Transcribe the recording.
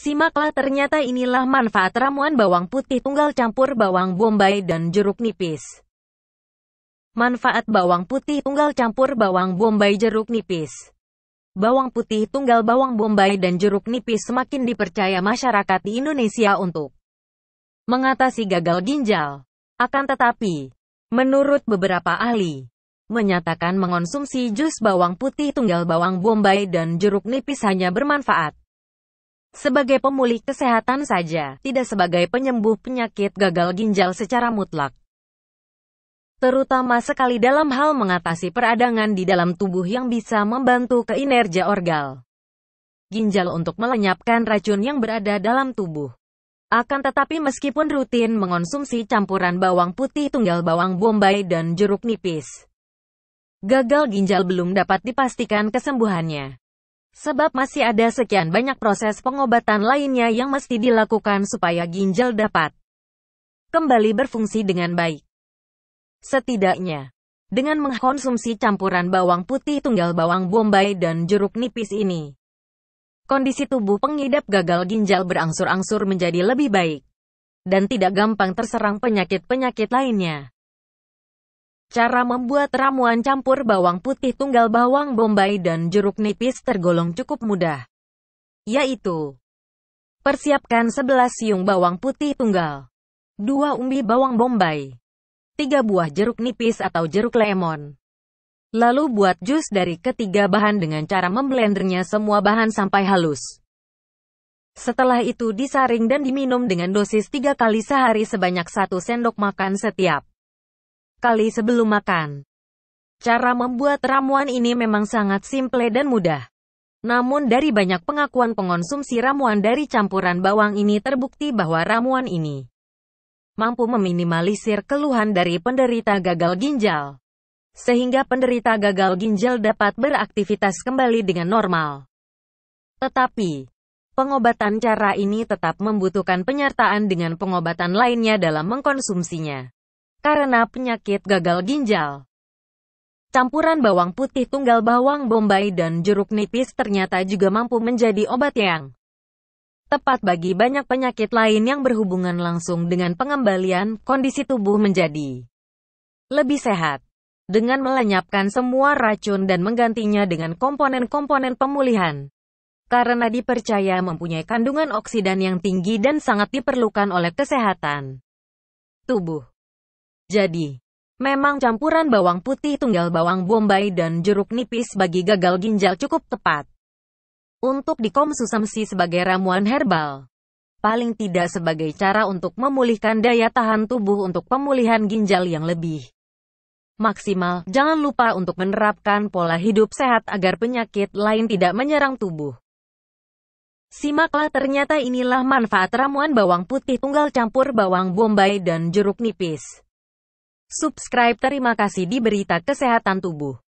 Simaklah ternyata inilah manfaat ramuan bawang putih tunggal campur bawang bombay dan jeruk nipis. Manfaat bawang putih tunggal campur bawang bombay jeruk nipis. Bawang putih tunggal bawang bombay dan jeruk nipis semakin dipercaya masyarakat di Indonesia untuk mengatasi gagal ginjal. Akan tetapi, menurut beberapa ahli, menyatakan mengonsumsi jus bawang putih tunggal bawang bombay dan jeruk nipis hanya bermanfaat sebagai pemulih kesehatan saja, tidak sebagai penyembuh penyakit gagal ginjal secara mutlak. Terutama sekali dalam hal mengatasi peradangan di dalam tubuh yang bisa membantu keinerja organ Ginjal untuk melenyapkan racun yang berada dalam tubuh. Akan tetapi meskipun rutin mengonsumsi campuran bawang putih tunggal bawang bombay dan jeruk nipis, gagal ginjal belum dapat dipastikan kesembuhannya. Sebab masih ada sekian banyak proses pengobatan lainnya yang mesti dilakukan supaya ginjal dapat kembali berfungsi dengan baik. Setidaknya, dengan mengkonsumsi campuran bawang putih tunggal bawang bombay dan jeruk nipis ini, kondisi tubuh pengidap gagal ginjal berangsur-angsur menjadi lebih baik dan tidak gampang terserang penyakit-penyakit lainnya. Cara membuat ramuan campur bawang putih tunggal bawang bombay dan jeruk nipis tergolong cukup mudah. Yaitu, persiapkan 11 siung bawang putih tunggal, 2 umbi bawang bombay, 3 buah jeruk nipis atau jeruk lemon. Lalu buat jus dari ketiga bahan dengan cara memblendernya semua bahan sampai halus. Setelah itu disaring dan diminum dengan dosis 3 kali sehari sebanyak 1 sendok makan setiap kali sebelum makan. Cara membuat ramuan ini memang sangat simple dan mudah. Namun dari banyak pengakuan pengonsumsi ramuan dari campuran bawang ini terbukti bahwa ramuan ini mampu meminimalisir keluhan dari penderita gagal ginjal. Sehingga penderita gagal ginjal dapat beraktivitas kembali dengan normal. Tetapi, pengobatan cara ini tetap membutuhkan penyertaan dengan pengobatan lainnya dalam mengkonsumsinya karena penyakit gagal ginjal. Campuran bawang putih tunggal bawang bombay dan jeruk nipis ternyata juga mampu menjadi obat yang tepat bagi banyak penyakit lain yang berhubungan langsung dengan pengembalian kondisi tubuh menjadi lebih sehat. Dengan melenyapkan semua racun dan menggantinya dengan komponen-komponen pemulihan. Karena dipercaya mempunyai kandungan oksidan yang tinggi dan sangat diperlukan oleh kesehatan tubuh. Jadi, memang campuran bawang putih tunggal bawang bombay dan jeruk nipis bagi gagal ginjal cukup tepat untuk dikonsumsi sebagai ramuan herbal. Paling tidak sebagai cara untuk memulihkan daya tahan tubuh untuk pemulihan ginjal yang lebih maksimal. Jangan lupa untuk menerapkan pola hidup sehat agar penyakit lain tidak menyerang tubuh. Simaklah ternyata inilah manfaat ramuan bawang putih tunggal campur bawang bombay dan jeruk nipis. Subscribe terima kasih di berita kesehatan tubuh.